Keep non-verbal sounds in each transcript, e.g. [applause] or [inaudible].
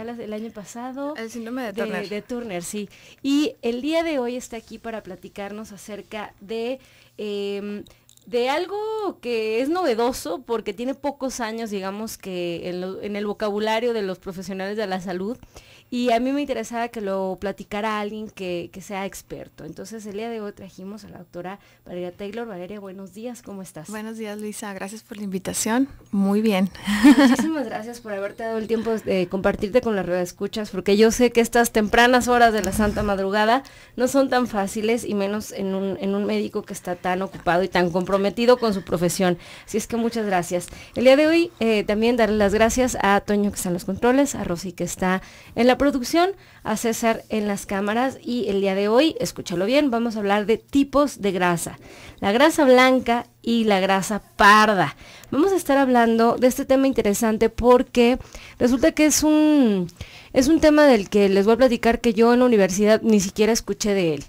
el año pasado. El síndrome de Turner. De, Turner, sí. Y el día de hoy está aquí para platicarnos acerca de... Em, de algo que es novedoso porque tiene pocos años, digamos que en, en, el vocabulario de los profesionales de la salud, y a mí me interesaba que lo platicara alguien que, sea experto. Entonces el día de hoy trajimos a la doctora Valeria Taylor. Valeria, buenos días, ¿cómo estás? Buenos días, Luisa. Gracias por la invitación. Muy bien. Muchísimas gracias por haberte dado el tiempo de compartirte con la las de escuchas, porque yo sé que estas tempranas horas de la Santa Madrugada no son tan fáciles y menos en un, médico que está tan ocupado y tan comprometido con su profesión. Así es que muchas gracias. El día de hoy eh, también darle las gracias a Toño que está en los controles, a Rosy que está en la producción, a César en las cámaras y el día de hoy, escúchalo bien, vamos a hablar de tipos de grasa, la grasa blanca y la grasa parda. Vamos a estar hablando de este tema interesante porque resulta que es un, es un tema del que les voy a platicar que yo en la universidad ni siquiera escuché de él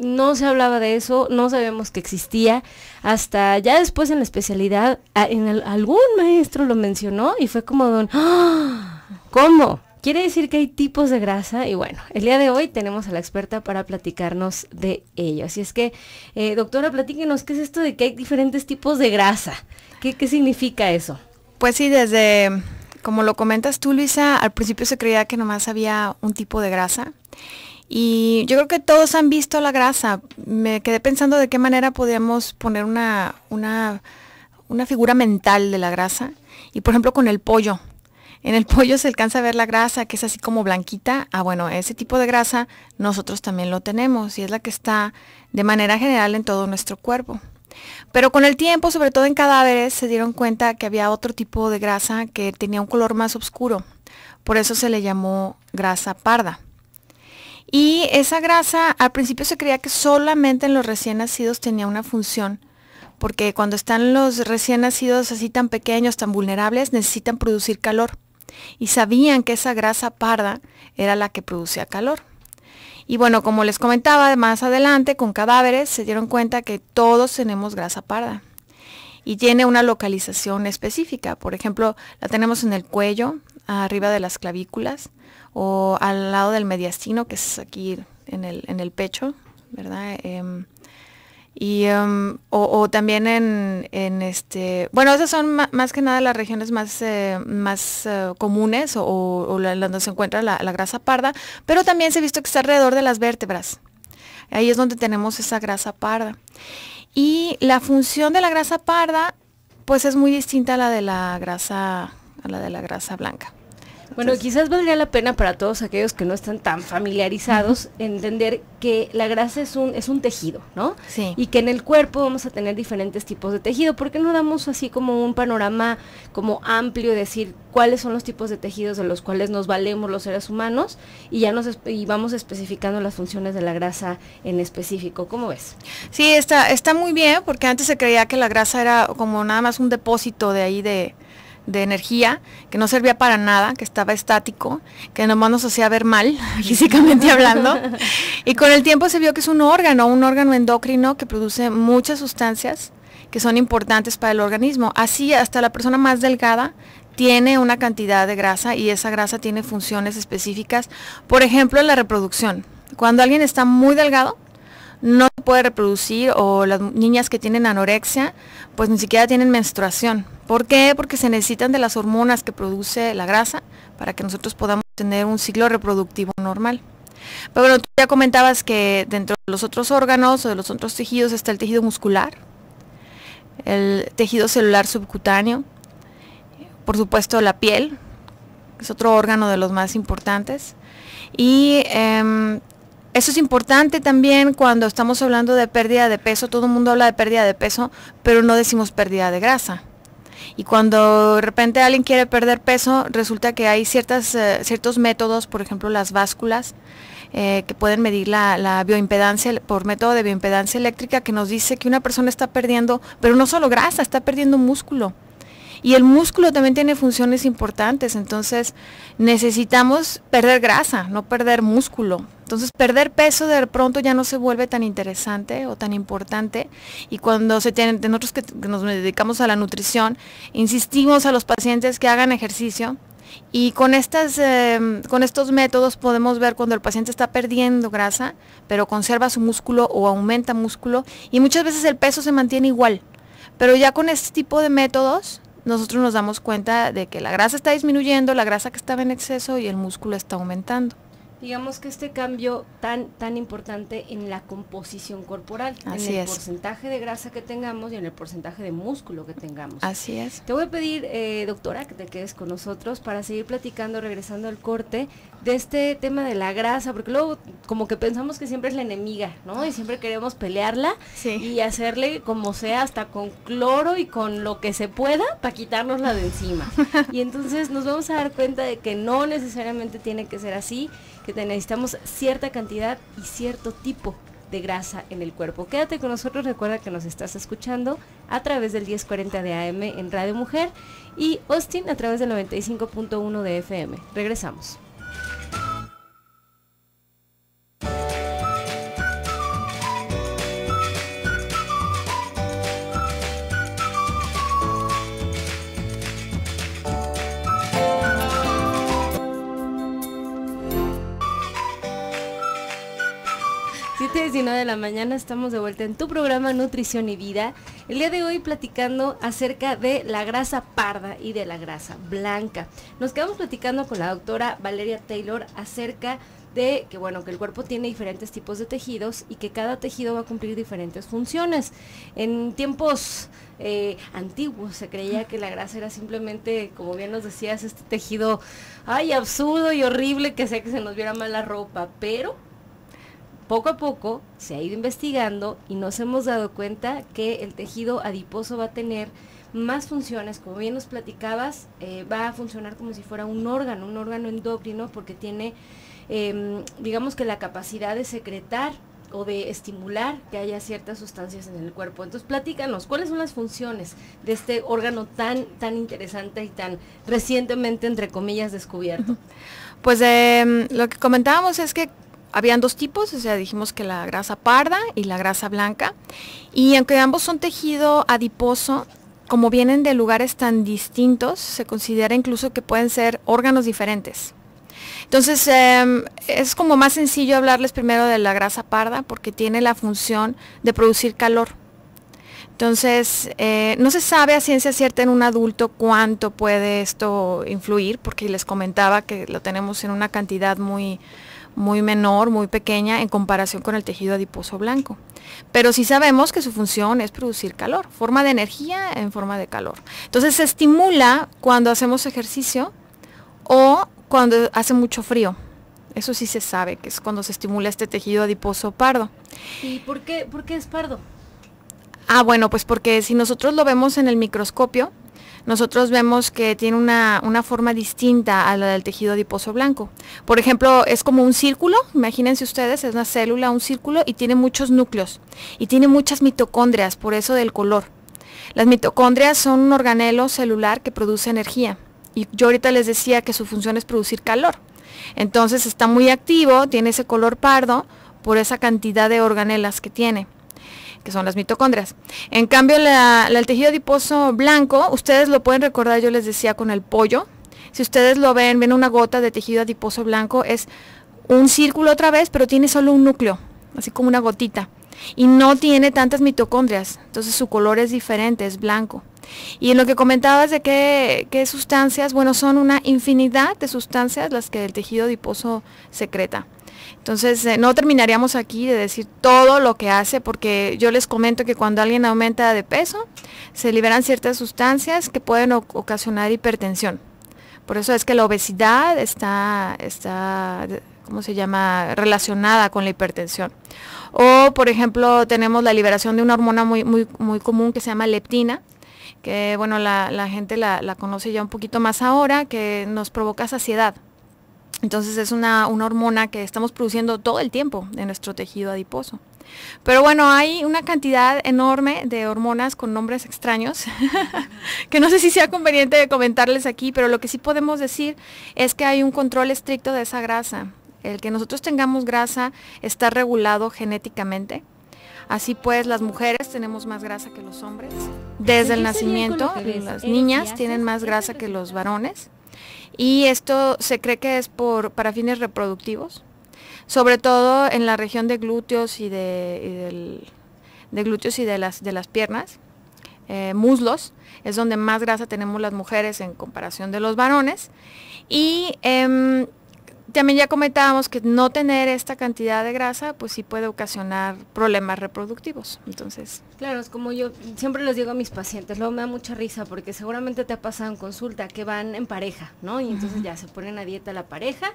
no se hablaba de eso, no sabemos que existía, hasta ya después en la especialidad, en algún maestro lo mencionó y fue como don, ¡Ah! ¿cómo? Quiere decir que hay tipos de grasa y bueno, el día de hoy tenemos a la experta para platicarnos de ello. Así es que, eh, doctora, platíquenos, ¿qué es esto de que hay diferentes tipos de grasa? ¿Qué, qué significa eso? Pues sí, desde, como lo comentas tú, Luisa, al principio se creía que nomás había un tipo de grasa. Y yo creo que todos han visto la grasa. Me quedé pensando de qué manera podíamos poner una, una, una figura mental de la grasa. Y por ejemplo con el pollo. En el pollo se alcanza a ver la grasa, que es así como blanquita. Ah, bueno, ese tipo de grasa nosotros también lo tenemos y es la que está de manera general en todo nuestro cuerpo. Pero con el tiempo, sobre todo en cadáveres, se dieron cuenta que había otro tipo de grasa que tenía un color más oscuro. Por eso se le llamó grasa parda. Y esa grasa al principio se creía que solamente en los recién nacidos tenía una función, porque cuando están los recién nacidos así tan pequeños, tan vulnerables, necesitan producir calor y sabían que esa grasa parda era la que producía calor. Y bueno, como les comentaba más adelante, con cadáveres se dieron cuenta que todos tenemos grasa parda y tiene una localización específica. Por ejemplo, la tenemos en el cuello, arriba de las clavículas o al lado del mediastino, que es aquí en el, pecho, ¿verdad? Em, y, em, o, también en, este, bueno, esas son más que nada las regiones más, eh, más eh, comunes o, donde se encuentra la, la, grasa parda, pero también se ha visto que está alrededor de las vértebras. Ahí es donde tenemos esa grasa parda. Y la función de la grasa parda, pues es muy distinta a la de la grasa, a la de la grasa blanca. Bueno, quizás valdría la pena para todos aquellos que no están tan familiarizados entender que la grasa es un, es un tejido, ¿no? Sí. Y que en el cuerpo vamos a tener diferentes tipos de tejido. ¿Por qué no damos así como un panorama como amplio, decir cuáles son los tipos de tejidos de los cuales nos valemos los seres humanos y ya nos y vamos especificando las funciones de la grasa en específico? ¿Cómo ves? Sí, está, está muy bien, porque antes se creía que la grasa era como nada más un depósito de ahí de de energía que no servía para nada, que estaba estático, que nomás nos hacía ver mal, [laughs] físicamente hablando. Y con el tiempo se vio que es un órgano, un órgano endocrino que produce muchas sustancias que son importantes para el organismo. Así hasta la persona más delgada tiene una cantidad de grasa y esa grasa tiene funciones específicas, por ejemplo, en la reproducción. Cuando alguien está muy delgado, no puede reproducir o las niñas que tienen anorexia, pues ni siquiera tienen menstruación ¿Por qué? Porque se necesitan de las hormonas que produce la grasa para que nosotros podamos tener un ciclo reproductivo normal. Pero bueno, tú ya comentabas que dentro de los otros órganos o de los otros tejidos está el tejido muscular, el tejido celular subcutáneo, por supuesto la piel, que es otro órgano de los más importantes. Y em, eso es importante también cuando estamos hablando de pérdida de peso, todo el mundo habla de pérdida de peso, pero no decimos pérdida de grasa. Y cuando de repente alguien quiere perder peso, resulta que hay eh, ciertos métodos, por ejemplo las básculas, eh, que pueden medir la, la, bioimpedancia por método de bioimpedancia eléctrica que nos dice que una persona está perdiendo, pero no solo grasa, está perdiendo músculo. Y el músculo también tiene funciones importantes, entonces necesitamos perder grasa, no perder músculo. Entonces perder peso de pronto ya no se vuelve tan interesante o tan importante y cuando se tienen, nosotros que nos dedicamos a la nutrición, insistimos a los pacientes que hagan ejercicio y con, estas, em, con estos métodos podemos ver cuando el paciente está perdiendo grasa, pero conserva su músculo o aumenta músculo y muchas veces el peso se mantiene igual. Pero ya con este tipo de métodos nosotros nos damos cuenta de que la grasa está disminuyendo, la grasa que estaba en exceso y el músculo está aumentando digamos que este cambio tan, tan importante en la composición corporal, en el porcentaje de grasa que tengamos y en el porcentaje de músculo que tengamos. Así es. Te voy a pedir, eh, doctora, que te quedes con nosotros para seguir platicando, regresando al corte, de este tema de la grasa, porque luego como que pensamos que siempre es la enemiga, ¿no? Y siempre queremos pelearla y hacerle como sea, hasta con cloro y con lo que se pueda para la de encima. [laughs] y entonces nos vamos a dar cuenta de que no necesariamente tiene que ser así que necesitamos cierta cantidad y cierto tipo de grasa en el cuerpo. Quédate con nosotros, recuerda que nos estás escuchando a través del 1040 de AM en Radio Mujer y Austin a través del 95.1 de FM. Regresamos. de la mañana estamos de vuelta en tu programa Nutrición y Vida. El día de hoy platicando acerca de la grasa parda y de la grasa blanca. Nos quedamos platicando con la doctora Valeria Taylor acerca de que bueno, que el cuerpo tiene diferentes tipos de tejidos y que cada tejido va a cumplir diferentes funciones. En tiempos eh, antiguos se creía que la grasa era simplemente, como bien nos decías, este tejido ay absurdo y horrible que sea que se nos viera mal la ropa, pero poco a poco se ha ido investigando y nos hemos dado cuenta que el tejido adiposo va a tener más funciones, como bien nos platicabas, eh, va a funcionar como si fuera un órgano, un órgano endocrino, porque tiene, em, digamos que la capacidad de secretar o de estimular que haya ciertas sustancias en el cuerpo. Entonces, platícanos, ¿cuáles son las funciones de este órgano tan, tan interesante y tan recientemente, entre comillas, descubierto? Pues em, lo que comentábamos es que habían dos tipos, o sea, dijimos que la grasa parda y la grasa blanca. Y aunque ambos son tejido adiposo, como vienen de lugares tan distintos, se considera incluso que pueden ser órganos diferentes. Entonces, em, es como más sencillo hablarles primero de la grasa parda porque tiene la función de producir calor. Entonces, eh, no se sabe a ciencia cierta en un adulto cuánto puede esto influir, porque les comentaba que lo tenemos en una cantidad muy, muy menor, muy pequeña en comparación con el tejido adiposo blanco. Pero sí sabemos que su función es producir calor, forma de energía en forma de calor. Entonces se estimula cuando hacemos ejercicio o cuando hace mucho frío. Eso sí se sabe, que es cuando se estimula este tejido adiposo pardo. ¿Y por qué, por qué es pardo? Ah, bueno, pues porque si nosotros lo vemos en el microscopio, nosotros vemos que tiene una, forma distinta a la del tejido adiposo blanco. Por ejemplo, es como un círculo, imagínense ustedes, es una célula, un círculo y tiene muchos núcleos y tiene muchas mitocondrias, por eso del color. Las mitocondrias son un organelo celular que produce energía y yo ahorita les decía que su función es producir calor. Entonces está muy activo, tiene ese color pardo por esa cantidad de organelas que tiene que son las mitocondrias. En cambio, el tejido adiposo blanco, ustedes lo pueden recordar, yo les decía, con el pollo. Si ustedes lo ven, ven una gota de tejido adiposo blanco, es un círculo otra vez, pero tiene solo un núcleo, así como una gotita. Y no tiene tantas mitocondrias, entonces su color es diferente, es blanco. Y en lo que comentabas de qué, qué sustancias, bueno, son una infinidad de sustancias las que el tejido adiposo secreta. Entonces, eh, no terminaríamos aquí de decir todo lo que hace, porque yo les comento que cuando alguien aumenta de peso, se liberan ciertas sustancias que pueden ocasionar hipertensión. Por eso es que la obesidad está, ¿cómo se llama?, relacionada con la hipertensión. O, por ejemplo, tenemos la liberación de una hormona muy, común que se llama leptina, que bueno, la, gente la, conoce ya un poquito más ahora, que nos provoca saciedad. Entonces es una, una, hormona que estamos produciendo todo el tiempo en nuestro tejido adiposo. Pero bueno, hay una cantidad enorme de hormonas con nombres extraños, [laughs] que no sé si sea conveniente comentarles aquí, pero lo que sí podemos decir es que hay un control estricto de esa grasa. El que nosotros tengamos grasa está regulado genéticamente. Así pues, las mujeres tenemos más grasa que los hombres. Desde el nacimiento, las niñas eh, tienen más grasa que los varones. Y esto se cree que es por, para fines reproductivos, sobre todo en la región de glúteos y de, glúteos y de las, de las piernas, eh, muslos, es donde más grasa tenemos las mujeres en comparación de los varones. Y em, también ya comentábamos que no tener esta cantidad de grasa, pues sí puede ocasionar problemas reproductivos. Entonces. Claro, es como yo siempre les digo a mis pacientes, luego me da mucha risa porque seguramente te ha pasado en consulta que van en pareja, ¿no? Y entonces ya se ponen a dieta la pareja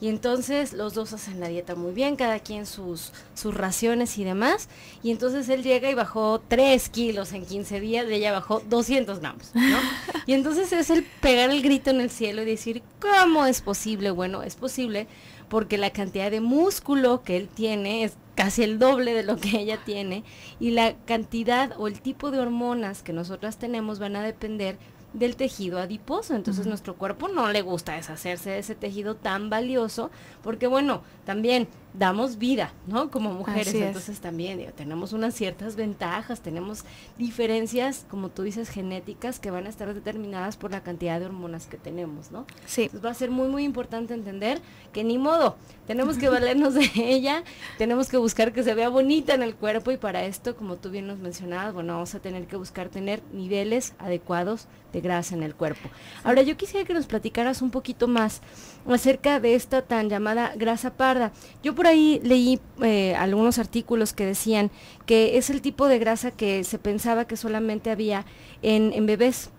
y entonces los dos hacen la dieta muy bien, cada quien sus, sus raciones y demás. Y entonces él llega y bajó 3 kilos en 15 días, de ella bajó 200 gramos, ¿no? [laughs] Y entonces es el pegar el grito en el cielo y decir, ¿cómo es posible? Bueno, es posible porque la cantidad de músculo que él tiene es casi el doble de lo que ella tiene y la cantidad o el tipo de hormonas que nosotras tenemos van a depender del tejido adiposo. Entonces nuestro cuerpo no le gusta deshacerse de ese tejido tan valioso porque bueno, también damos vida, ¿no? Como mujeres, entonces también tenemos unas ciertas ventajas, tenemos diferencias, como tú dices, genéticas que van a estar determinadas por la cantidad de hormonas que tenemos, ¿no? Sí. Entonces va a ser muy, muy importante entender que ni modo, tenemos que valernos de [laughs] ella, tenemos que buscar que se vea bonita en el cuerpo y para esto, como tú bien nos mencionabas, bueno, vamos a tener que buscar tener niveles adecuados de grasa en el cuerpo. Ahora, yo quisiera que nos platicaras un poquito más acerca de esta tan llamada grasa parda. Yo, por ahí leí eh, algunos artículos que decían que es el tipo de grasa que se pensaba que solamente había en, bebés,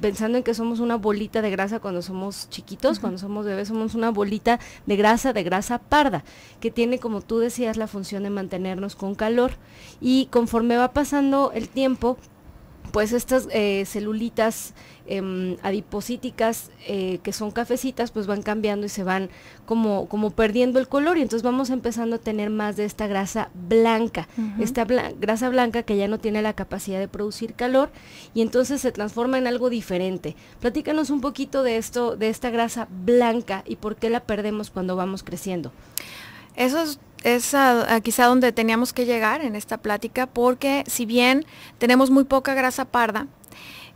pensando en que somos una bolita de grasa cuando somos chiquitos, cuando somos bebés, somos una bolita de grasa, de grasa parda, que tiene, como tú decías, la función de mantenernos con calor. Y conforme va pasando el tiempo, pues estas eh, celulitas em, adipocíticas eh, que son cafecitas, pues van cambiando y se van como, como perdiendo el color y entonces vamos empezando a tener más de esta grasa blanca, esta grasa blanca que ya no tiene la capacidad de producir calor y entonces se transforma en algo diferente. Platícanos un poquito de esto, de esta grasa blanca y por qué la perdemos cuando vamos creciendo. Eso es es quizá donde teníamos que llegar en esta plática, porque si bien tenemos muy poca grasa parda,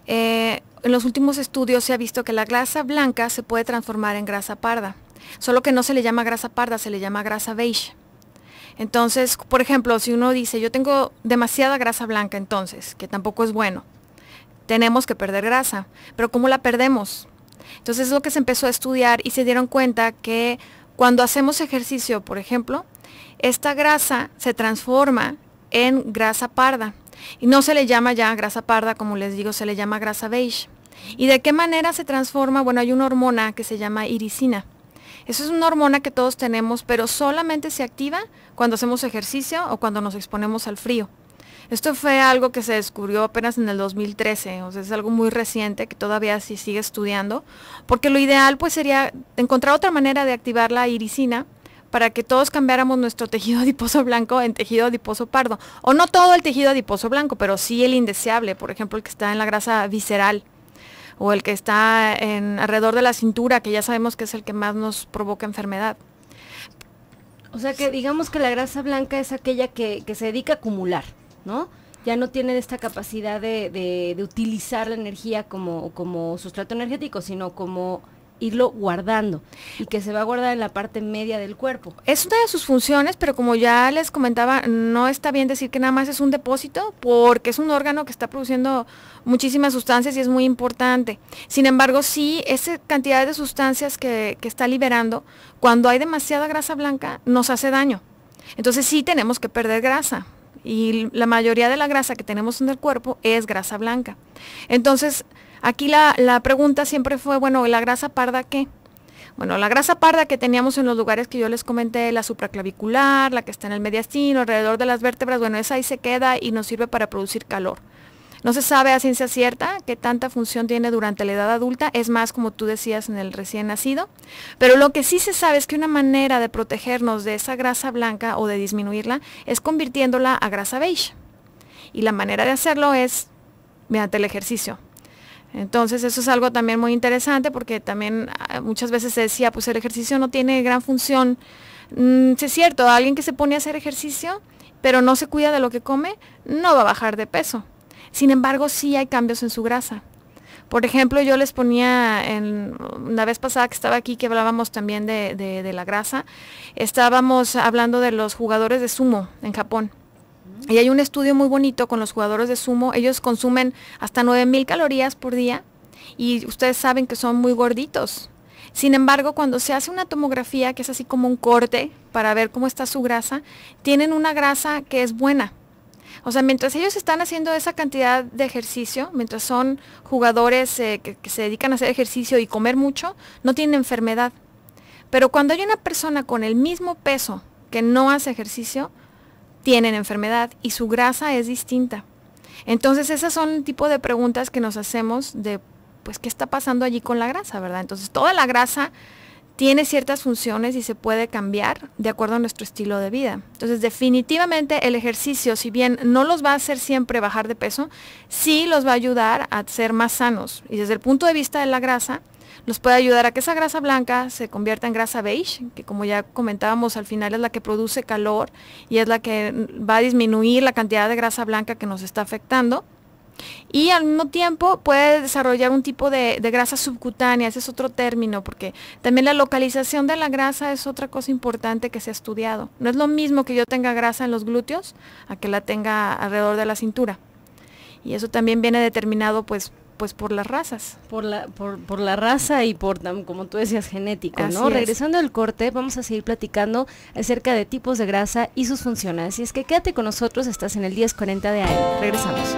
eh, en los últimos estudios se ha visto que la grasa blanca se puede transformar en grasa parda, solo que no se le llama grasa parda, se le llama grasa beige. Entonces, por ejemplo, si uno dice, yo tengo demasiada grasa blanca entonces, que tampoco es bueno, tenemos que perder grasa, pero ¿cómo la perdemos? Entonces es lo que se empezó a estudiar y se dieron cuenta que cuando hacemos ejercicio, por ejemplo, esta grasa se transforma en grasa parda. Y no se le llama ya grasa parda, como les digo, se le llama grasa beige. ¿Y de qué manera se transforma? Bueno, hay una hormona que se llama iricina. Eso es una hormona que todos tenemos, pero solamente se activa cuando hacemos ejercicio o cuando nos exponemos al frío. Esto fue algo que se descubrió apenas en el 2013, o sea, es algo muy reciente que todavía se sigue estudiando, porque lo ideal pues sería encontrar otra manera de activar la iricina para que todos cambiáramos nuestro tejido adiposo blanco en tejido adiposo pardo. O no todo el tejido adiposo blanco, pero sí el indeseable, por ejemplo, el que está en la grasa visceral o el que está en, alrededor de la cintura, que ya sabemos que es el que más nos provoca enfermedad. O sea que digamos que la grasa blanca es aquella que, se dedica a acumular, ¿no? ya no tiene esta capacidad de, utilizar la energía como, como sustrato energético, sino como irlo guardando y que se va a guardar en la parte media del cuerpo. Es una de sus funciones, pero como ya les comentaba, no está bien decir que nada más es un depósito porque es un órgano que está produciendo muchísimas sustancias y es muy importante. Sin embargo, sí, esa cantidad de sustancias que, que está liberando, cuando hay demasiada grasa blanca, nos hace daño. Entonces sí tenemos que perder grasa y la mayoría de la grasa que tenemos en el cuerpo es grasa blanca. Entonces, Aquí la, pregunta siempre fue, bueno, ¿la grasa parda qué? Bueno, la grasa parda que teníamos en los lugares que yo les comenté, la supraclavicular, la que está en el mediastino, alrededor de las vértebras, bueno, esa ahí se queda y nos sirve para producir calor. No se sabe a ciencia cierta qué tanta función tiene durante la edad adulta, es más como tú decías en el recién nacido, pero lo que sí se sabe es que una manera de protegernos de esa grasa blanca o de disminuirla es convirtiéndola a grasa beige. Y la manera de hacerlo es mediante el ejercicio, entonces eso es algo también muy interesante porque también ah, muchas veces se decía, pues el ejercicio no tiene gran función. Mm, es cierto, alguien que se pone a hacer ejercicio, pero no se cuida de lo que come, no va a bajar de peso. Sin embargo, sí hay cambios en su grasa. Por ejemplo, yo les ponía, una vez pasada que estaba aquí, que hablábamos también de la grasa, estábamos hablando de los jugadores de sumo en Japón. Y hay un estudio muy bonito con los jugadores de sumo. Ellos consumen hasta 9.000 calorías por día y ustedes saben que son muy gorditos. Sin embargo, cuando se hace una tomografía, que es así como un corte para ver cómo está su grasa, tienen una grasa que es buena. O sea, mientras ellos están haciendo esa cantidad de ejercicio, mientras son jugadores eh, que se dedican a hacer ejercicio y comer mucho, no tienen enfermedad. Pero cuando hay una persona con el mismo peso que no hace ejercicio, tienen enfermedad y su grasa es distinta. Entonces, esas son el tipo de preguntas que nos hacemos de, pues, ¿qué está pasando allí con la grasa, verdad? Entonces, toda la grasa tiene ciertas funciones y se puede cambiar de acuerdo a nuestro estilo de vida. Entonces, definitivamente el ejercicio, si bien no los va a hacer siempre bajar de peso, sí los va a ayudar a ser más sanos. Y desde el punto de vista de la grasa, nos puede ayudar a que esa grasa blanca se convierta en grasa beige, que como ya comentábamos al final es la que produce calor y es la que va a disminuir la cantidad de grasa blanca que nos está afectando. Y al mismo tiempo puede desarrollar un tipo de, grasa subcutánea, ese es otro término, porque también la localización de la grasa es otra cosa importante que se ha estudiado. No es lo mismo que yo tenga grasa en los glúteos a que la tenga alrededor de la cintura. Y eso también viene determinado pues pues por las razas. Por la, por, la raza y por, como tú decías, genético, ¿no? Regresando al corte, vamos a seguir platicando acerca de tipos de grasa y sus funciones. Así es que quédate con nosotros, estás en el 1040 de AM. Regresamos.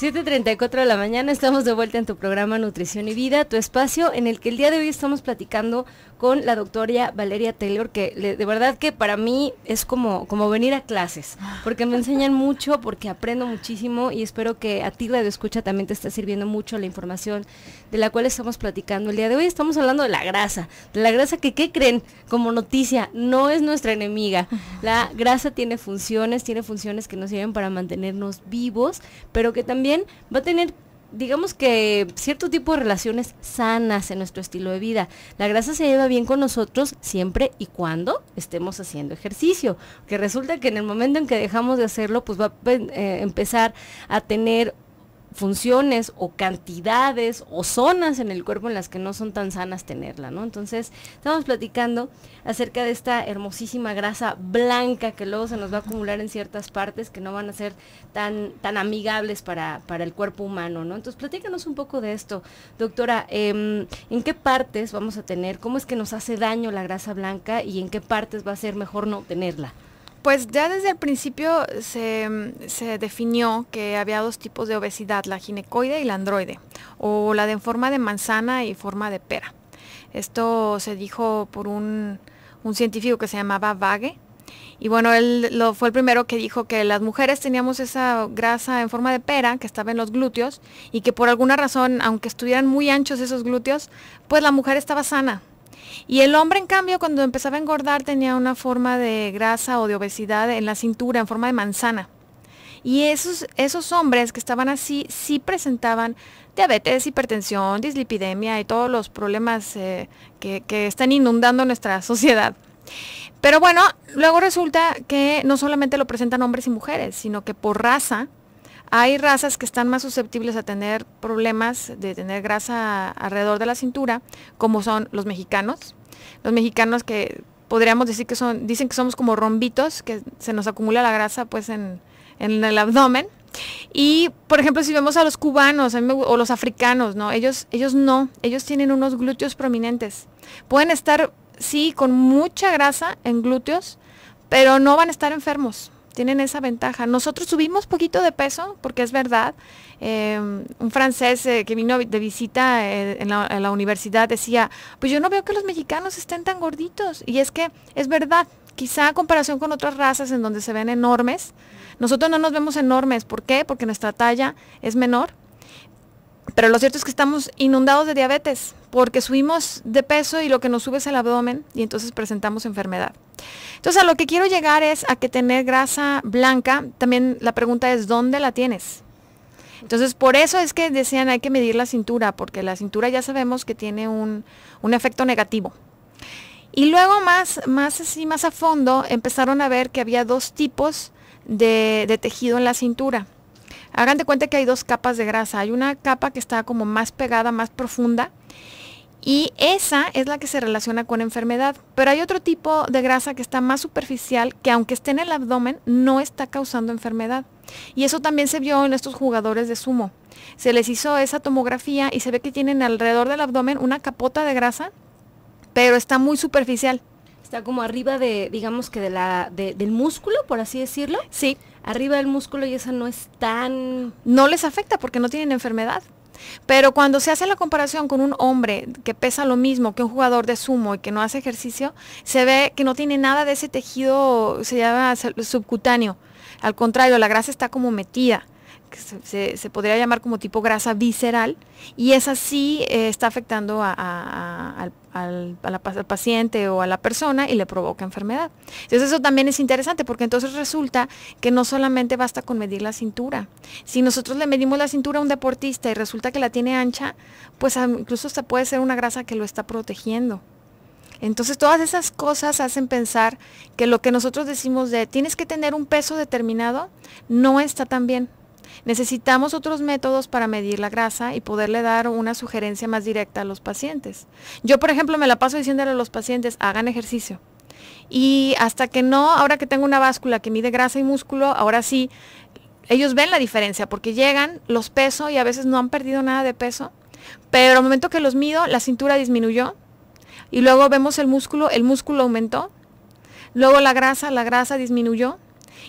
7.34 de la mañana estamos de vuelta en tu programa Nutrición y Vida, tu espacio en el que el día de hoy estamos platicando con la doctora Valeria Taylor, que de verdad que para mí es como, como venir a clases, porque me enseñan mucho, porque aprendo muchísimo y espero que a ti, la de Escucha, también te está sirviendo mucho la información de la cual estamos platicando el día de hoy. Estamos hablando de la grasa, de la grasa que, ¿qué creen? Como noticia, no es nuestra enemiga. La grasa tiene funciones, tiene funciones que nos sirven para mantenernos vivos, pero que también va a tener digamos que cierto tipo de relaciones sanas en nuestro estilo de vida. La grasa se lleva bien con nosotros siempre y cuando estemos haciendo ejercicio, que resulta que en el momento en que dejamos de hacerlo, pues va a eh, empezar a tener funciones o cantidades o zonas en el cuerpo en las que no son tan sanas tenerla, ¿no? Entonces, estamos platicando acerca de esta hermosísima grasa blanca que luego se nos va a acumular en ciertas partes que no van a ser tan, tan amigables para, el cuerpo humano, ¿no? Entonces, platícanos un poco de esto, doctora, em, ¿en qué partes vamos a tener, cómo es que nos hace daño la grasa blanca y en qué partes va a ser mejor no tenerla? Pues ya desde el principio se, se, definió que había dos tipos de obesidad, la ginecoide y la androide, o la de forma de manzana y forma de pera. Esto se dijo por un, un científico que se llamaba Vague, y bueno, él lo, fue el primero que dijo que las mujeres teníamos esa grasa en forma de pera que estaba en los glúteos y que por alguna razón, aunque estuvieran muy anchos esos glúteos, pues la mujer estaba sana, y el hombre, en cambio, cuando empezaba a engordar tenía una forma de grasa o de obesidad en la cintura, en forma de manzana. Y esos, hombres que estaban así, sí presentaban diabetes, hipertensión, dislipidemia y todos los problemas eh, que están inundando nuestra [laughs] sociedad. Pero bueno, luego resulta que no solamente lo presentan hombres y mujeres, sino que por raza hay razas que están más susceptibles a tener problemas de tener grasa alrededor de la cintura, como son los mexicanos. Los mexicanos que podríamos decir que son, dicen que somos como rombitos, que se nos acumula la grasa pues en, el abdomen. Y, por ejemplo, si vemos a los cubanos o los africanos, ¿no? Ellos, ellos no, ellos tienen unos glúteos prominentes. Pueden estar, sí, con mucha grasa en glúteos, pero no van a estar enfermos tienen esa ventaja. Nosotros subimos poquito de peso, porque es verdad. Em, un francés eh, que vino de visita eh, en, la, la universidad decía, pues yo no veo que los mexicanos estén tan gorditos. Y es que es verdad, quizá a comparación con otras razas en donde se ven enormes, nosotros no nos vemos enormes. ¿Por qué? Porque nuestra talla es menor pero lo cierto es que estamos inundados de diabetes porque subimos de peso y lo que nos sube es el abdomen y entonces presentamos enfermedad. Entonces a lo que quiero llegar es a que tener grasa blanca, también la pregunta es ¿dónde la tienes? Entonces por eso es que decían hay que medir la cintura porque la cintura ya sabemos que tiene un, efecto negativo. Y luego más, más así, más a fondo empezaron a ver que había dos tipos de tejido en la cintura Hagan cuenta que hay dos capas de grasa. Hay una capa que está como más pegada, más profunda. Y esa es la que se relaciona con enfermedad. Pero hay otro tipo de grasa que está más superficial, que aunque esté en el abdomen, no está causando enfermedad. Y eso también se vio en estos jugadores de sumo. Se les hizo esa tomografía y se ve que tienen alrededor del abdomen una capota de grasa, pero está muy superficial. Está como arriba de, digamos que de la, del músculo, por así decirlo. Sí arriba del músculo y esa no es tan... No les afecta porque no tienen enfermedad. Pero cuando se hace la comparación con un hombre que pesa lo mismo que un jugador de sumo y que no hace ejercicio, se ve que no tiene nada de ese tejido, se llama subcutáneo. Al contrario, la grasa está como metida. se, podría llamar como tipo grasa visceral y esa sí eh, está afectando a, a, al, paciente o a la persona y le provoca enfermedad. Entonces eso también es interesante porque entonces resulta que no solamente basta con medir la cintura. Si nosotros le medimos la cintura a un deportista y resulta que la tiene ancha, pues ah, incluso hasta puede ser una grasa que lo está protegiendo. Entonces todas esas cosas hacen pensar que lo que nosotros decimos de tienes que tener un peso determinado no está tan bien Necesitamos otros métodos para medir la grasa y poderle dar una sugerencia más directa a los pacientes. Yo, por ejemplo, me la paso diciéndole a los pacientes, hagan ejercicio. Y hasta que no, ahora que tengo una báscula que mide grasa y músculo, ahora sí, ellos ven la diferencia porque llegan, los peso y a veces no han perdido nada de peso, pero al momento que los mido, la cintura disminuyó y luego vemos el músculo, el músculo aumentó, luego la grasa, la grasa disminuyó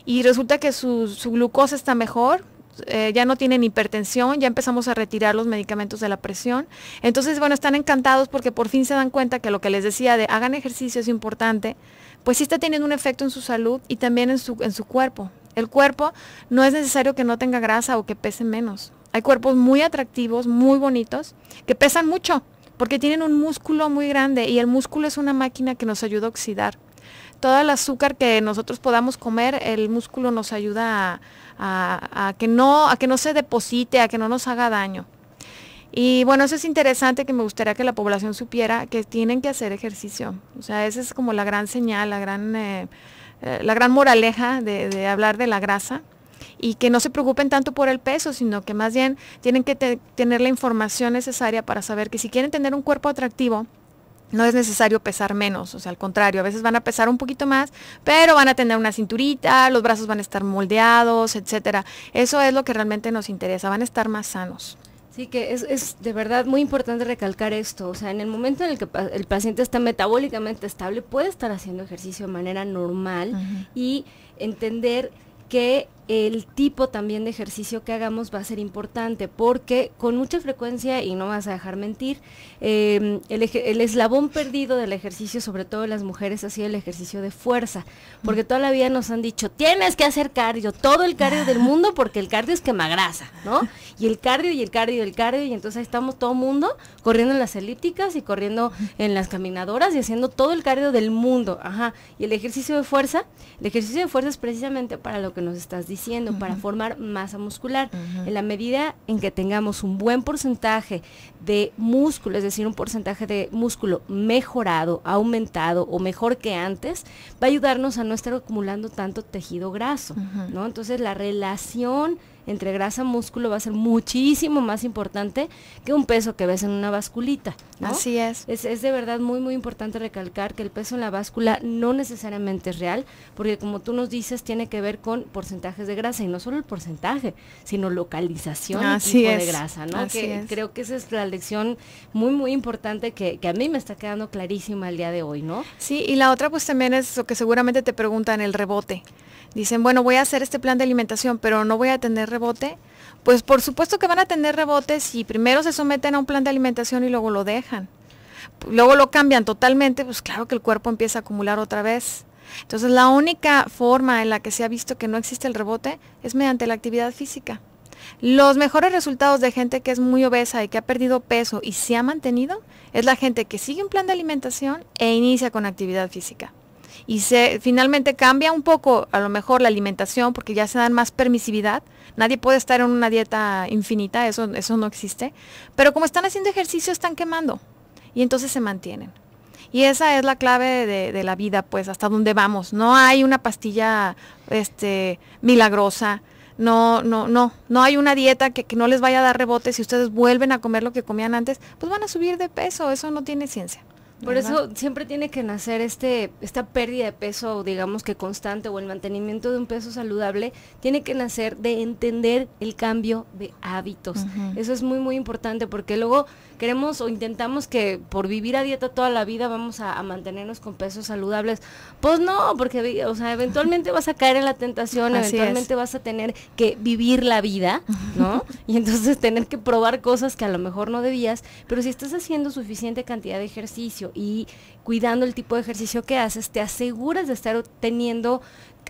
y resulta que su, su glucosa está mejor, eh, ya no tienen hipertensión, ya empezamos a retirar los medicamentos de la presión. Entonces, bueno, están encantados porque por fin se dan cuenta que lo que les decía de hagan ejercicio es importante, pues sí está teniendo un efecto en su salud y también en su, en su cuerpo. El cuerpo no es necesario que no tenga grasa o que pese menos. Hay cuerpos muy atractivos, muy bonitos, que pesan mucho porque tienen un músculo muy grande y el músculo es una máquina que nos ayuda a oxidar. Todo el azúcar que nosotros podamos comer, el músculo nos ayuda a a, que no, a que no se deposite, a que no nos haga daño. Y bueno, eso es interesante que me gustaría que la población supiera que tienen que hacer ejercicio. O sea, esa es como la gran señal, la gran, eh, eh, la gran moraleja de, hablar de la grasa. Y que no se preocupen tanto por el peso, sino que más bien tienen que tener la información necesaria para saber que si quieren tener un cuerpo atractivo, no es necesario pesar menos, o sea, al contrario, a veces van a pesar un poquito más, pero van a tener una cinturita, los brazos van a estar moldeados, etcétera. Eso es lo que realmente nos interesa, van a estar más sanos. Sí, que es, de verdad muy importante recalcar esto. O sea, en el momento en el que el paciente está metabólicamente estable, puede estar haciendo ejercicio de manera normal y entender que el tipo también de ejercicio que hagamos va a ser importante porque con mucha frecuencia, y no vas a dejar mentir, em, el, eslabón perdido del ejercicio, sobre todo las mujeres, ha sido el ejercicio de fuerza, porque toda la vida nos han dicho, tienes que hacer cardio, todo el cardio del mundo porque el cardio es quemagrasa, ¿no? Y el cardio y el cardio y el cardio, y entonces estamos todo mundo corriendo en las elípticas y corriendo en las caminadoras y haciendo todo el cardio del mundo, ajá. Y el ejercicio de fuerza, el ejercicio de fuerza es precisamente para lo que nos estás diciendo para formar masa muscular. En la medida en que tengamos un buen porcentaje de músculo, es decir, un porcentaje de músculo mejorado, aumentado o mejor que antes, va a ayudarnos a no estar acumulando tanto tejido graso, ¿no? Entonces la relación entre grasa músculo va a ser muchísimo más importante que un peso que ves en una basculita. Así es. es. de verdad muy, muy importante recalcar que el peso en la báscula no necesariamente es real, porque como tú nos dices, tiene que ver con porcentajes de grasa y no solo el porcentaje, sino localización y tipo de grasa, ¿no? Así es. creo que esa es la lección muy, muy importante que, que a mí me está quedando clarísima el día de hoy, ¿no? Sí, y la otra pues también es lo que seguramente te preguntan, el rebote dicen, bueno, voy a hacer este plan de alimentación, pero no voy a tener rebote, pues por supuesto que van a tener rebotes si primero se someten a un plan de alimentación y luego lo dejan. Luego lo cambian totalmente, pues claro que el cuerpo empieza a acumular otra vez. Entonces la única forma en la que se ha visto que no existe el rebote es mediante la actividad física. Los mejores resultados de gente que es muy obesa y que ha perdido peso y se ha mantenido es la gente que sigue un plan de alimentación e inicia con actividad física y se finalmente cambia un poco a lo mejor la alimentación porque ya se dan más permisividad. Nadie puede estar en una dieta infinita, eso, eso no existe. Pero como están haciendo ejercicio, están quemando y entonces se mantienen. Y esa es la clave de, la vida, pues, hasta dónde vamos. No hay una pastilla este, milagrosa, no, no, no, no hay una dieta que, que, no les vaya a dar rebote. Si ustedes vuelven a comer lo que comían antes, pues van a subir de peso, eso no tiene ciencia. Por eso siempre tiene que nacer este, esta pérdida de peso, digamos que constante, o el mantenimiento de un peso saludable, tiene que nacer de entender el cambio de hábitos. Eso es muy, muy importante porque luego queremos o intentamos que por vivir a dieta toda la vida vamos a, mantenernos con pesos saludables. Pues no, porque sea, eventualmente vas a caer en la tentación, eventualmente vas a tener que vivir la vida, ¿no? [laughs] y entonces tener que probar cosas que a lo mejor no debías, pero si estás haciendo suficiente cantidad de ejercicio, y cuidando el tipo de ejercicio que haces, te aseguras de estar teniendo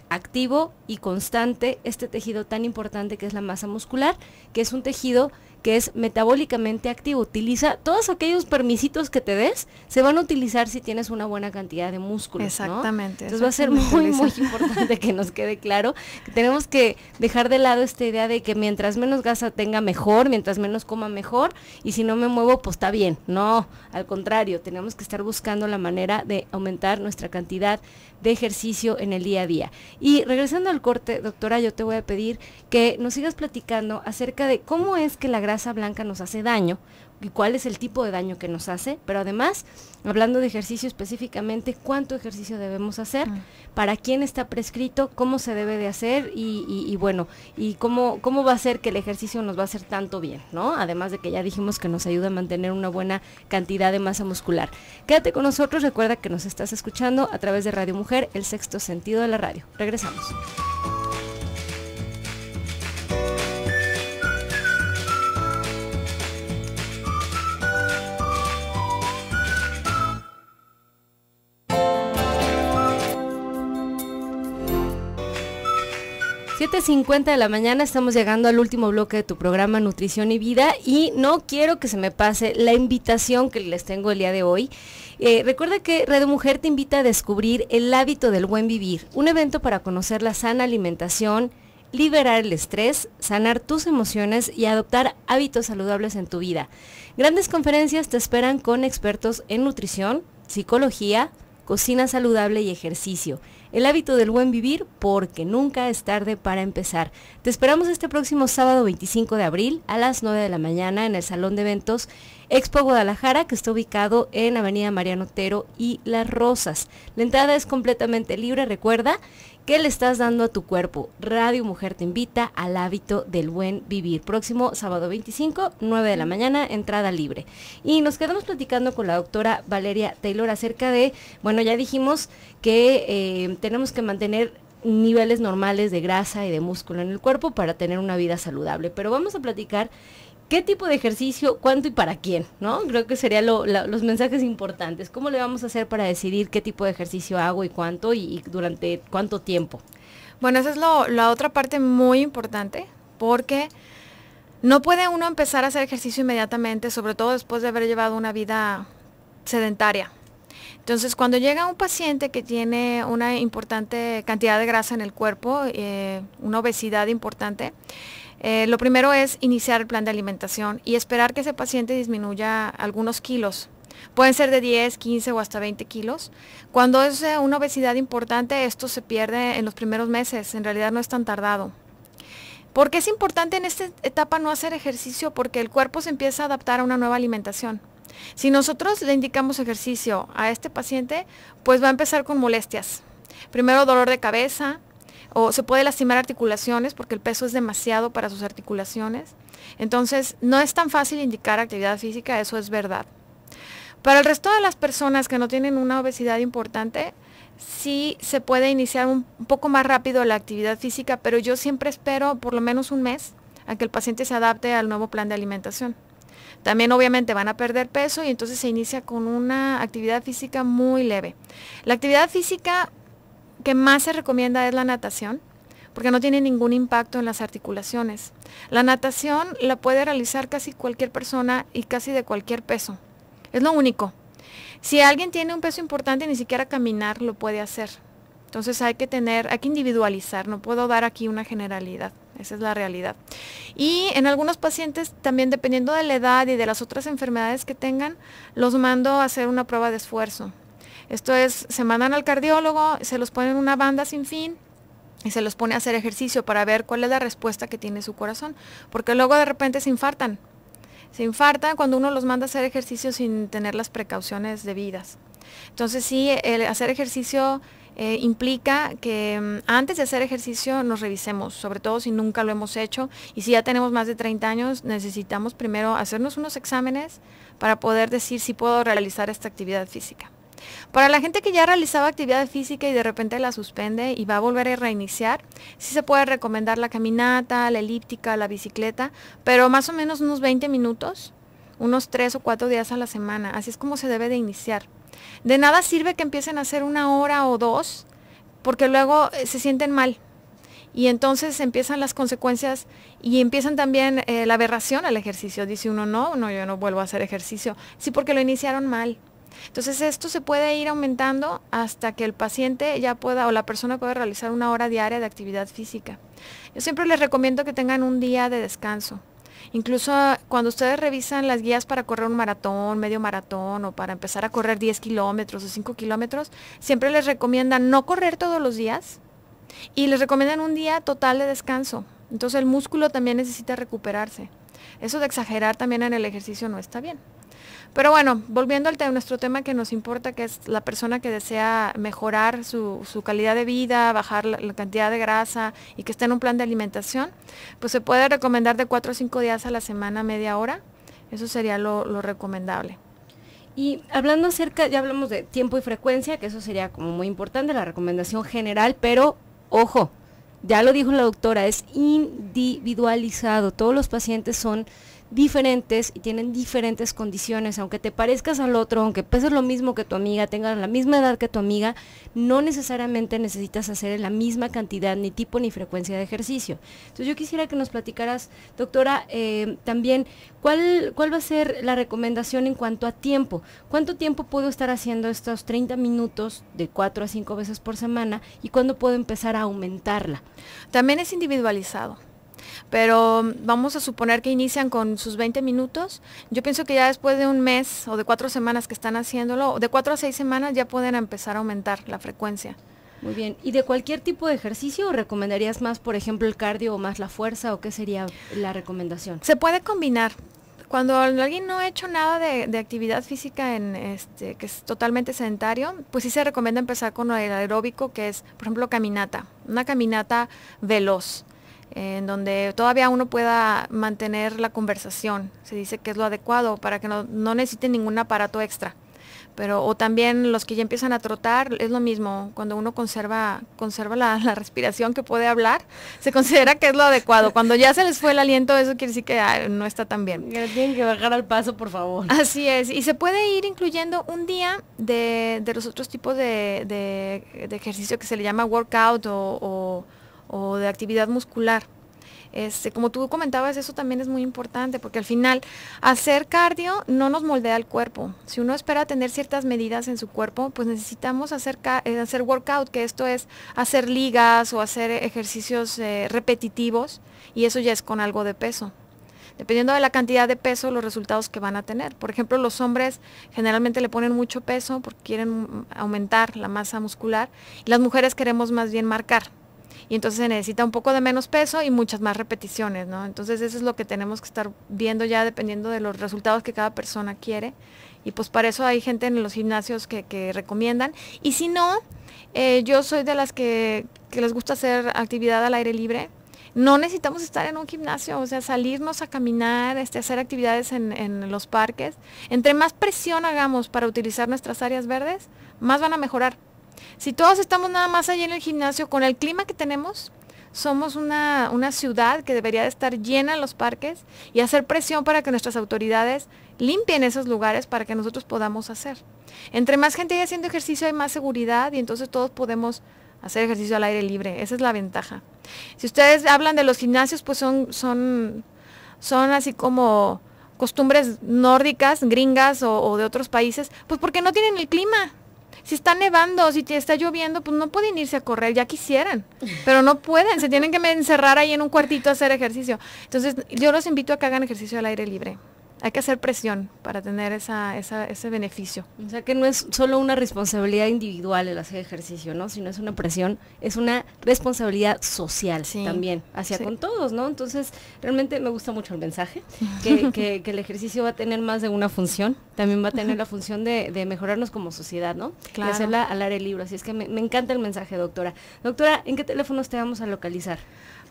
activo y constante este tejido tan importante que es la masa muscular, que es un tejido que es metabólicamente activo. Utiliza todos aquellos permisitos que te des, se van a utilizar si tienes una buena cantidad de músculo. Exactamente. Entonces va a ser muy, muy importante que nos quede claro. Que tenemos que dejar de lado esta idea de que mientras menos gasa tenga mejor, mientras menos coma mejor, y si no me muevo, pues está bien. No, al contrario, tenemos que estar buscando la manera de aumentar nuestra cantidad de ejercicio en el día a día. Y regresando al corte, doctora, yo te voy a pedir que nos sigas platicando acerca de cómo es que la grasa blanca nos hace daño, y cuál es el tipo de daño que nos hace, pero además, hablando de ejercicio específicamente, cuánto ejercicio debemos hacer, ah. para quién está prescrito, cómo se debe de hacer y, bueno, y cómo, cómo va a ser que el ejercicio nos va a hacer tanto bien, ¿no? Además de que ya dijimos que nos ayuda a mantener una buena cantidad de masa muscular. Quédate con nosotros, recuerda que nos estás escuchando a través de Radio Mujer, el sexto sentido de la radio. Regresamos. 7.50 de la mañana estamos llegando al último bloque de tu programa Nutrición y Vida y no quiero que se me pase la invitación que les tengo el día de hoy. Eh, recuerda que Red Mujer te invita a descubrir el hábito del buen vivir, un evento para conocer la sana alimentación, liberar el estrés, sanar tus emociones y adoptar hábitos saludables en tu vida. Grandes conferencias te esperan con expertos en nutrición, psicología, cocina saludable y ejercicio. El hábito del buen vivir porque nunca es tarde para empezar. Te esperamos este próximo sábado 25 de abril a las 9 de la mañana en el Salón de Eventos Expo Guadalajara que está ubicado en Avenida Mariano Otero y Las Rosas. La entrada es completamente libre, recuerda. ¿Qué le estás dando a tu cuerpo? Radio Mujer te invita al hábito del buen vivir. Próximo sábado 25, 9 de la mañana, entrada libre. Y nos quedamos platicando con la doctora Valeria Taylor acerca de, bueno, ya dijimos que eh, tenemos que mantener niveles normales de grasa y de músculo en el cuerpo para tener una vida saludable, pero vamos a platicar ¿Qué tipo de ejercicio, cuánto y para quién? ¿No? Creo que serían los mensajes importantes. ¿Cómo le vamos a hacer para decidir qué tipo de ejercicio hago y cuánto y, durante cuánto tiempo? Bueno, esa es la otra parte muy importante porque no puede uno empezar a hacer ejercicio inmediatamente, sobre todo después de haber llevado una vida sedentaria. Entonces, cuando llega un paciente que tiene una importante cantidad de grasa en el cuerpo, eh, una obesidad importante, eh, lo primero es iniciar el plan de alimentación y esperar que ese paciente disminuya algunos kilos. Pueden ser de 10, 15 o hasta 20 kilos. Cuando es eh, una obesidad importante, esto se pierde en los primeros meses. En realidad no es tan tardado. ¿Por qué es importante en esta etapa no hacer ejercicio? Porque el cuerpo se empieza a adaptar a una nueva alimentación. Si nosotros le indicamos ejercicio a este paciente, pues va a empezar con molestias. Primero dolor de cabeza, o se puede lastimar articulaciones porque el peso es demasiado para sus articulaciones. Entonces, no es tan fácil indicar actividad física, eso es verdad. Para el resto de las personas que no tienen una obesidad importante, sí se puede iniciar un, poco más rápido la actividad física, pero yo siempre espero por lo menos un mes a que el paciente se adapte al nuevo plan de alimentación. También obviamente van a perder peso y entonces se inicia con una actividad física muy leve. La actividad física que más se recomienda es la natación, porque no tiene ningún impacto en las articulaciones. La natación la puede realizar casi cualquier persona y casi de cualquier peso. Es lo único. Si alguien tiene un peso importante, ni siquiera caminar lo puede hacer. Entonces hay que tener, hay que individualizar, no puedo dar aquí una generalidad. Esa es la realidad. Y en algunos pacientes, también dependiendo de la edad y de las otras enfermedades que tengan, los mando a hacer una prueba de esfuerzo. Esto es, se mandan al cardiólogo, se los ponen una banda sin fin y se los pone a hacer ejercicio para ver cuál es la respuesta que tiene su corazón, porque luego de repente se infartan. Se infartan cuando uno los manda a hacer ejercicio sin tener las precauciones debidas. Entonces sí, el hacer ejercicio eh, implica que mm, antes de hacer ejercicio nos revisemos, sobre todo si nunca lo hemos hecho y si ya tenemos más de 30 años, necesitamos primero hacernos unos exámenes para poder decir si puedo realizar esta actividad física. Para la gente que ya realizaba actividad física y de repente la suspende y va a volver a reiniciar, sí se puede recomendar la caminata, la elíptica, la bicicleta, pero más o menos unos 20 minutos, unos 3 o 4 días a la semana. Así es como se debe de iniciar. De nada sirve que empiecen a hacer una hora o dos porque luego eh, se sienten mal y entonces empiezan las consecuencias y empiezan también eh, la aberración al ejercicio. Dice uno, no, no, yo no vuelvo a hacer ejercicio. Sí, porque lo iniciaron mal. Entonces esto se puede ir aumentando hasta que el paciente ya pueda o la persona pueda realizar una hora diaria de actividad física. Yo siempre les recomiendo que tengan un día de descanso. Incluso ah, cuando ustedes revisan las guías para correr un maratón, medio maratón o para empezar a correr 10 kilómetros o 5 kilómetros, siempre les recomiendan no correr todos los días y les recomiendan un día total de descanso. Entonces el músculo también necesita recuperarse. Eso de exagerar también en el ejercicio no está bien. Pero bueno, volviendo al tema, nuestro tema que nos importa, que es la persona que desea mejorar su, calidad de vida, bajar la, cantidad de grasa y que está en un plan de alimentación, pues se puede recomendar de 4 o 5 días a la semana, media hora. Eso sería lo recomendable. Y hablando acerca, ya hablamos de tiempo y frecuencia, que eso sería como muy importante, la recomendación general, pero ojo, ya lo dijo la doctora, es individualizado. Todos los pacientes son diferentes y tienen diferentes condiciones. Aunque te parezcas al otro, aunque peses lo mismo que tu amiga, tengas la misma edad que tu amiga, no necesariamente necesitas hacer la misma cantidad, ni tipo, ni frecuencia de ejercicio. Entonces yo quisiera que nos platicaras, doctora, eh, también cuál, cuál va a ser la recomendación en cuanto a tiempo. ¿Cuánto tiempo puedo estar haciendo estos 30 minutos de 4 a 5 veces por semana y cuándo puedo empezar a aumentarla? También es individualizado pero mm, vamos a suponer que inician con sus 20 minutos. Yo pienso que ya después de un mes o de cuatro semanas que están haciéndolo, de cuatro a seis semanas ya pueden empezar a aumentar la frecuencia. Muy bien. ¿Y de cualquier tipo de ejercicio recomendarías más, por ejemplo, el cardio o más la fuerza o qué sería la recomendación? Se puede combinar. Cuando alguien no ha hecho nada de, actividad física en este, que es totalmente sedentario, pues sí se recomienda empezar con el aeróbico, que es, por ejemplo, caminata, una caminata veloz en donde todavía uno pueda mantener la conversación. Se dice que es lo adecuado para que no, no necesiten ningún aparato extra. Pero, o también los que ya empiezan a trotar, es lo mismo, cuando uno conserva, conserva la, respiración que puede hablar, se considera que es lo adecuado. Cuando ya se les fue el aliento, eso quiere decir que ah, no está tan bien. Tienen que bajar al paso, por favor. Así es, y se puede ir incluyendo un día de, de los otros tipos de, de, ejercicio que se le llama workout o o de actividad muscular. Este, como tú comentabas, eso también es muy importante porque al final hacer cardio no nos moldea el cuerpo. Si uno espera tener ciertas medidas en su cuerpo, pues necesitamos hacer, eh, hacer workout, que esto es hacer ligas o hacer ejercicios eh, repetitivos y eso ya es con algo de peso. Dependiendo de la cantidad de peso, los resultados que van a tener. Por ejemplo, los hombres generalmente le ponen mucho peso porque quieren aumentar la masa muscular y las mujeres queremos más bien marcar y entonces se necesita un poco de menos peso y muchas más repeticiones, ¿no? Entonces eso es lo que tenemos que estar viendo ya dependiendo de los resultados que cada persona quiere y pues para eso hay gente en los gimnasios que, recomiendan y si no, eh, yo soy de las que, les gusta hacer actividad al aire libre, no necesitamos estar en un gimnasio, o sea, salirnos a caminar, este, hacer actividades en, los parques. Entre más presión hagamos para utilizar nuestras áreas verdes, más van a mejorar. Si todos estamos nada más allí en el gimnasio, con el clima que tenemos, somos una, ciudad que debería de estar llena los parques y hacer presión para que nuestras autoridades limpien esos lugares para que nosotros podamos hacer. Entre más gente haya haciendo ejercicio hay más seguridad y entonces todos podemos hacer ejercicio al aire libre. Esa es la ventaja. Si ustedes hablan de los gimnasios, pues son, son, son así como costumbres nórdicas, gringas o de otros países, pues porque no tienen el clima si está nevando, si te está lloviendo, pues no pueden irse a correr, ya quisieran, pero no pueden, se tienen que encerrar ahí en un cuartito a hacer ejercicio. Entonces yo los invito a que hagan ejercicio al aire libre hay que hacer presión para tener esa, ese beneficio. O sea que no es solo una responsabilidad individual el hacer ejercicio, ¿no? Sino es una presión, es una responsabilidad social también, hacia con todos, ¿no? Entonces, realmente me gusta mucho el mensaje, [laughs] que, el ejercicio va a tener más de una función, también va a tener la función de, mejorarnos como sociedad, ¿no? Claro. hacerla al aire libre. Así es que me, me encanta el mensaje, doctora. Doctora, ¿en qué teléfonos te vamos a localizar?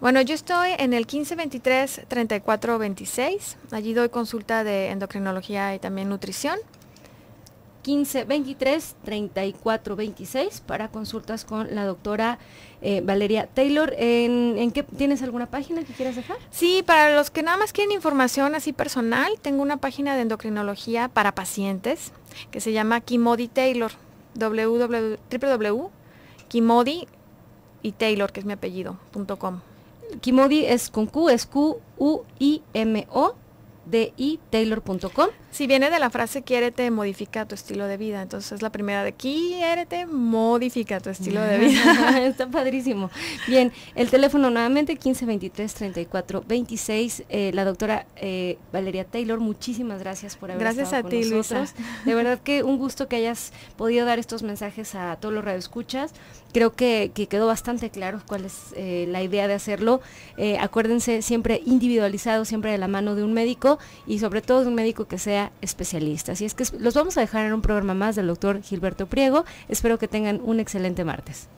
Bueno, yo estoy en el 1523-3426. Allí doy consulta de endocrinología y también nutrición. 1523-3426 para consultas con la doctora eh, Valeria Taylor. ¿En, qué tienes alguna página que quieras dejar? Sí, para los que nada más quieren información así personal, tengo una página de endocrinología para pacientes que se llama Kimodi Taylor, www, y Taylor, que es mi apellido.com Kimodi es con Q, es Q-U-I-M-O Taylor.com. Si viene de la frase quiérete, modifica tu estilo de vida. Entonces es la primera de quiérete, modifica tu estilo de vida. Está padrísimo. Bien, el teléfono nuevamente 1523-3426. la doctora Valeria Taylor, muchísimas gracias por haber gracias a ti, Luis. De verdad que un gusto que hayas podido dar estos mensajes a todos los radioescuchas. Creo que, quedó bastante claro cuál es la idea de hacerlo. acuérdense, siempre individualizado, siempre de la mano de un médico y sobre todo de un médico que sea especialista. Así es que los vamos a dejar en un programa más del doctor Gilberto Priego. Espero que tengan un excelente martes.